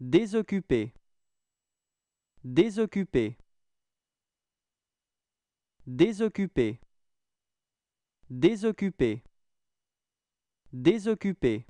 Désoccupé. Désoccupé. Désoccupé. Désoccupé. Désoccupé.